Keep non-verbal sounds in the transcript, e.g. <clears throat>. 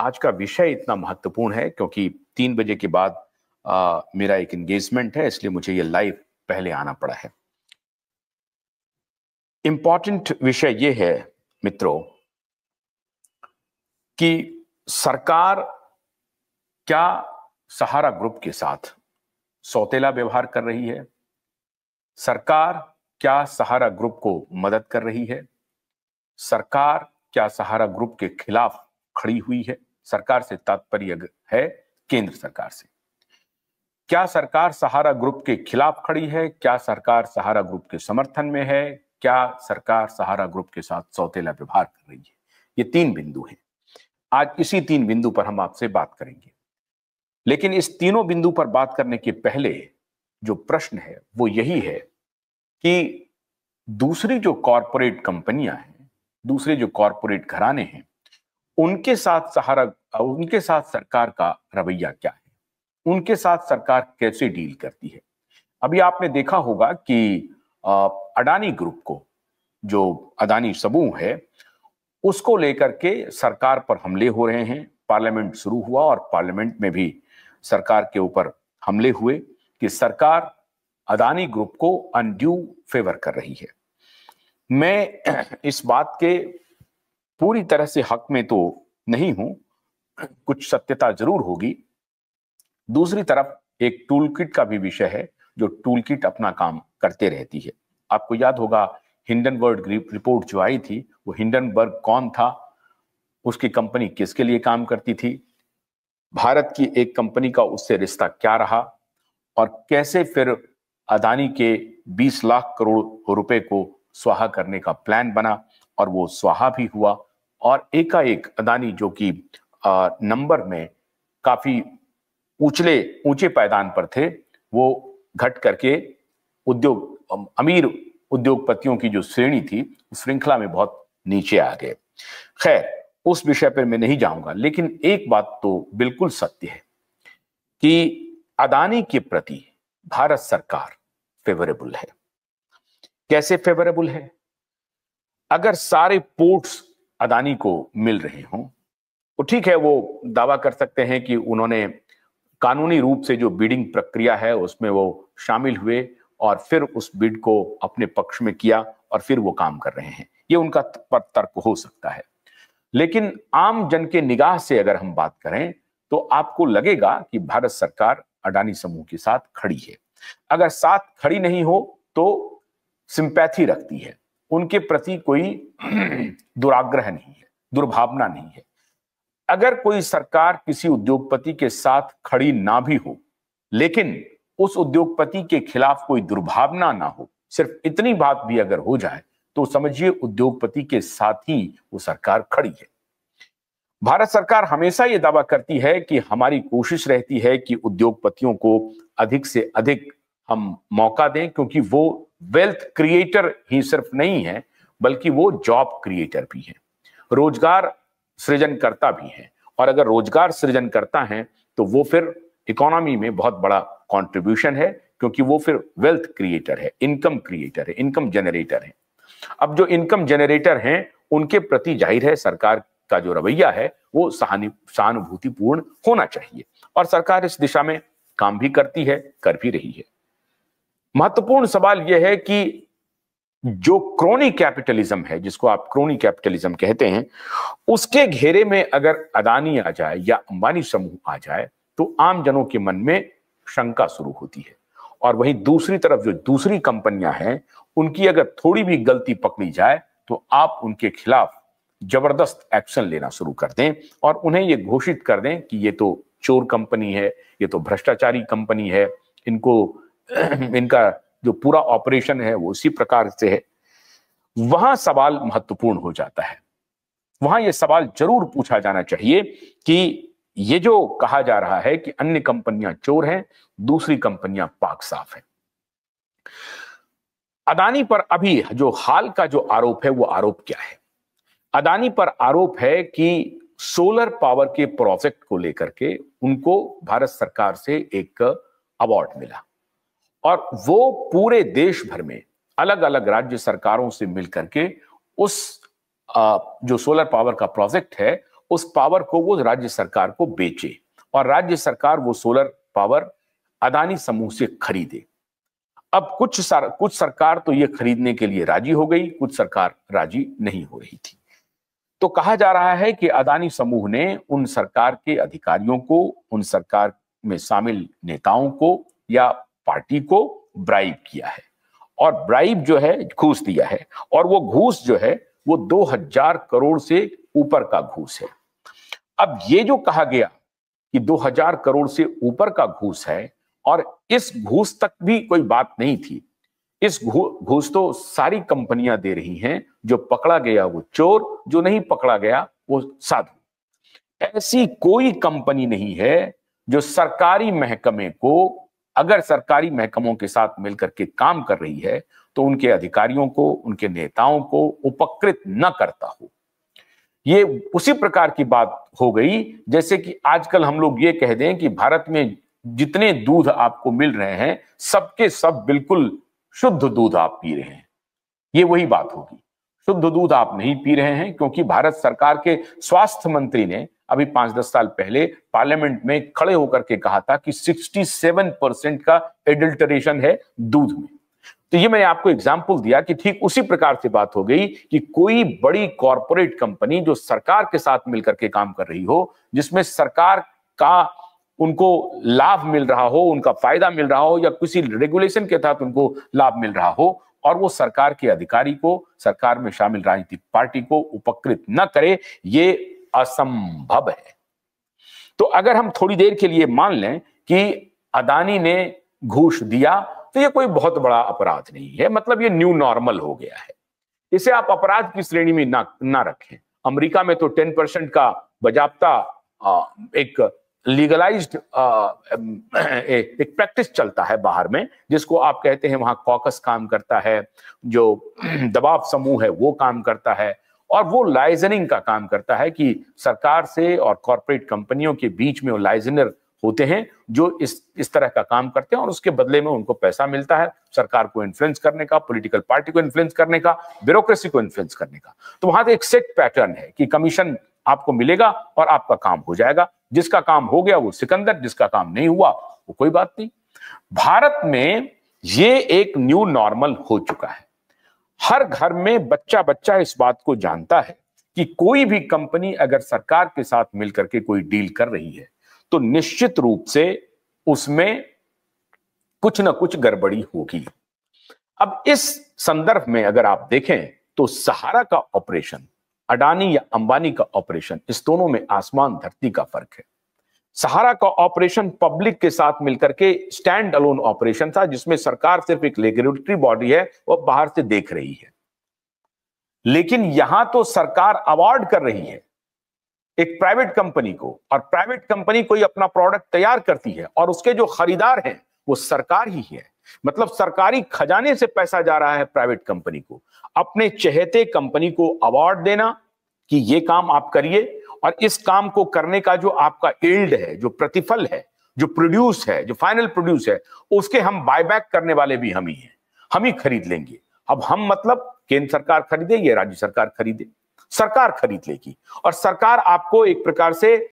आज का विषय इतना महत्वपूर्ण है क्योंकि तीन बजे के बाद आ, मेरा एक एंगेजमेंट है इसलिए मुझे ये लाइव पहले आना पड़ा है इंपॉर्टेंट विषय ये है मित्रों कि सरकार क्या सहारा ग्रुप के साथ सौतेला व्यवहार कर रही है सरकार क्या सहारा ग्रुप को मदद कर रही है सरकार क्या सहारा ग्रुप के खिलाफ खड़ी हुई है सरकार से तात्पर्य है केंद्र सरकार से क्या सरकार सहारा ग्रुप के खिलाफ खड़ी है क्या सरकार सहारा ग्रुप के समर्थन में है क्या सरकार सहारा ग्रुप के साथ सौतेला व्यवहार कर रही है ये तीन बिंदु हैं आज इसी तीन बिंदु पर हम आपसे बात करेंगे लेकिन इस तीनों बिंदु पर बात करने के पहले जो प्रश्न है वो यही है कि दूसरी जो कॉरपोरेट कंपनियां हैं दूसरे जो कॉरपोरेट घराने हैं उनके साथ सहारा उनके साथ सरकार का रवैया क्या है उनके साथ सरकार कैसे डील करती है अभी आपने देखा होगा कि अडानी ग्रुप को जो अदानी समूह है उसको लेकर के सरकार पर हमले हो रहे हैं पार्लियामेंट शुरू हुआ और पार्लियामेंट में भी सरकार के ऊपर हमले हुए कि सरकार अदानी ग्रुप को अनड्यू फेवर कर रही है मैं इस बात के पूरी तरह से हक में तो नहीं हूं कुछ सत्यता जरूर होगी दूसरी तरफ एक टूल किट का भी विषय है जो टूल किट अपना काम करते रहती है आपको याद होगा हिंडनबर्ग रिपोर्ट जो आई थी वो हिंडनबर्ग कौन था उसकी कंपनी किसके लिए काम करती थी भारत की एक कंपनी का उससे रिश्ता क्या रहा और कैसे फिर अदानी के 20 लाख करोड़ रुपए को स्वाहा करने का प्लान बना और वो स्वाहा भी हुआ और एकाएक अदानी जो कि नंबर में काफी उचले ऊंचे पायदान पर थे वो घट करके उद्योग अमीर उद्योगपतियों की जो श्रेणी थी उस श्रृंखला में बहुत नीचे आ गए खैर उस विषय पर मैं नहीं जाऊंगा लेकिन एक बात तो बिल्कुल सत्य है कि अदानी के प्रति भारत सरकार फेवरेबल है कैसे फेवरेबल है अगर सारे पोर्ट्स अदानी को मिल रहे हों तो ठीक है वो दावा कर सकते हैं कि उन्होंने कानूनी रूप से जो बीडिंग प्रक्रिया है उसमें वो शामिल हुए और फिर उस बिड को अपने पक्ष में किया और फिर वो काम कर रहे हैं ये उनका तर्क हो सकता है लेकिन आम जन के निगाह से अगर हम बात करें तो आपको लगेगा कि भारत सरकार अडानी समूह के साथ खड़ी है अगर साथ खड़ी नहीं हो तो सिंपैथी रखती है उनके प्रति कोई दुराग्रह नहीं है दुर्भावना नहीं है अगर कोई सरकार किसी उद्योगपति के साथ खड़ी ना भी हो लेकिन उस उद्योगपति के खिलाफ कोई दुर्भावना ना हो सिर्फ इतनी बात भी अगर हो जाए तो समझिए उद्योगपति के साथ ही वो सरकार खड़ी है भारत सरकार हमेशा ये दावा करती है कि हमारी कोशिश रहती है कि उद्योगपतियों को अधिक से अधिक हम मौका दें क्योंकि वो वेल्थ क्रिएटर ही सिर्फ नहीं है बल्कि वो जॉब क्रिएटर भी है रोजगार सृजन करता भी है और अगर रोजगार सृजन करता है तो वो फिर इकोनॉमी में बहुत बड़ा कंट्रीब्यूशन है क्योंकि वो फिर वेल्थ क्रिएटर है इनकम क्रिएटर है इनकम जनरेटर है अब जो इनकम जनरेटर हैं उनके प्रति जाहिर है सरकार का जो रवैया है वो सहानुभूतिपूर्ण होना चाहिए और सरकार इस दिशा में काम भी करती है कर भी रही है महत्वपूर्ण सवाल यह है कि जो क्रोनी कैपिटलिज्म है जिसको आप क्रोनी कैपिटलिज्म कहते हैं उसके घेरे में अगर अदानी आ जाए या अंबानी समूह आ जाए तो आम जनों के मन में शंका शुरू होती है और वहीं दूसरी तरफ जो दूसरी कंपनियां हैं उनकी अगर थोड़ी भी गलती पकड़ी जाए तो आप उनके खिलाफ जबरदस्त एक्शन लेना शुरू कर दें और उन्हें ये घोषित कर दें कि ये तो चोर कंपनी है ये तो भ्रष्टाचारी कंपनी है इनको <clears throat> इनका जो पूरा ऑपरेशन है वो उसी प्रकार से है वहां सवाल महत्वपूर्ण हो जाता है वहां यह सवाल जरूर पूछा जाना चाहिए कि ये जो कहा जा रहा है कि अन्य कंपनियां चोर हैं दूसरी कंपनियां पाक साफ हैं अदानी पर अभी जो हाल का जो आरोप है वो आरोप क्या है अदानी पर आरोप है कि सोलर पावर के प्रोजेक्ट को लेकर के उनको भारत सरकार से एक अवार्ड मिला और वो पूरे देश भर में अलग अलग राज्य सरकारों से मिलकर के उस जो सोलर पावर का प्रोजेक्ट है उस पावर को वो राज्य सरकार को बेचे और राज्य सरकार वो सोलर पावर अदानी समूह से खरीदे अब कुछ सर, कुछ सरकार तो ये खरीदने के लिए राजी हो गई कुछ सरकार राजी नहीं हो रही थी तो कहा जा रहा है कि अदानी समूह ने उन सरकार के अधिकारियों को उन सरकार में शामिल नेताओं को या पार्टी को ब्राइब किया है और ब्राइब जो है घूस दिया है और वो घूस जो है वो दो हजार करोड़ से ऊपर का घूस है अब ये जो कहा गया कि दो हजार करोड़ से ऊपर का घूस है और इस घूस तक भी कोई बात नहीं थी इस घूस तो सारी कंपनियां दे रही हैं जो पकड़ा गया वो चोर जो नहीं पकड़ा गया वो साधु ऐसी कोई कंपनी नहीं है जो सरकारी महकमे को अगर सरकारी महकमों के साथ मिलकर के काम कर रही है तो उनके अधिकारियों को उनके नेताओं को उपकृत न करता हो ये उसी प्रकार की बात हो गई जैसे कि आजकल हम लोग ये कह दें कि भारत में जितने दूध आपको मिल रहे हैं सबके सब बिल्कुल शुद्ध दूध आप पी रहे हैं ये वही बात होगी शुद्ध दूध आप नहीं पी रहे हैं क्योंकि भारत सरकार के स्वास्थ्य मंत्री ने अभी पांच दस साल पहले पार्लियामेंट में खड़े होकर के कहा था कि 67 परसेंट का एडल्टरेशन है दूध में तो ये मैंने आपको एग्जाम्पल दिया कि ठीक उसी प्रकार से बात हो गई कि कोई बड़ी कॉरपोरेट कंपनी जो सरकार के साथ मिलकर के काम कर रही हो जिसमें सरकार का उनको लाभ मिल रहा हो उनका फायदा मिल रहा हो या किसी रेगुलेशन के तहत उनको लाभ मिल रहा हो और वो सरकार के अधिकारी को सरकार में शामिल राजनीतिक पार्टी को उपकृत न करे ये असंभव है तो अगर हम थोड़ी देर के लिए मान लें कि अदानी ने घूस दिया तो ये कोई बहुत बड़ा अपराध नहीं है मतलब ये न्यू नॉर्मल हो गया है इसे आप अपराध की श्रेणी में ना ना रखें अमेरिका में तो टेन परसेंट का बजाबता एक लीगलाइज एक प्रैक्टिस चलता है बाहर में जिसको आप कहते हैं वहां कॉकस काम करता है जो <clears throat> दबाव समूह है वो काम करता है और वो लाइजनिंग का काम करता है कि सरकार से और कॉरपोरेट कंपनियों के बीच में वो लाइजनर होते हैं जो इस इस तरह का काम करते हैं और उसके बदले में उनको पैसा मिलता है सरकार को इन्फ्लुएंस करने का पॉलिटिकल पार्टी को इन्फ्लुएंस करने का ब्यूरोक्रेसी को इन्फ्लुएंस करने का तो वहां तो एक सेट पैटर्न है कि कमीशन आपको मिलेगा और आपका काम हो जाएगा जिसका काम हो गया वो सिकंदर जिसका काम नहीं हुआ वो कोई बात नहीं भारत में ये एक न्यू नॉर्मल हो चुका है हर घर में बच्चा बच्चा इस बात को जानता है कि कोई भी कंपनी अगर सरकार के साथ मिलकर के कोई डील कर रही है तो निश्चित रूप से उसमें कुछ ना कुछ गड़बड़ी होगी अब इस संदर्भ में अगर आप देखें तो सहारा का ऑपरेशन अडानी या अंबानी का ऑपरेशन इस दोनों में आसमान धरती का फर्क है सहारा का ऑपरेशन पब्लिक के साथ मिलकर के स्टैंड अलोन ऑपरेशन था जिसमें सरकार सिर्फ एक रेगुलेटरी बॉडी है वह बाहर से देख रही है लेकिन यहां तो सरकार अवार्ड कर रही है एक प्राइवेट कंपनी को और प्राइवेट कंपनी कोई अपना प्रोडक्ट तैयार करती है और उसके जो खरीदार हैं वो सरकार ही है मतलब सरकारी खजाने से पैसा जा रहा है प्राइवेट कंपनी को अपने चहेते कंपनी को अवार्ड देना कि ये काम आप करिए और इस काम को करने का जो आपका एल्ड है जो प्रतिफल है जो प्रोड्यूस है जो फाइनल प्रोड्यूस है उसके हम बायबैक करने वाले भी हम ही हैं हम ही खरीद लेंगे अब हम मतलब केंद्र सरकार खरीदे या राज्य सरकार खरीदे सरकार खरीद लेगी और सरकार आपको एक प्रकार से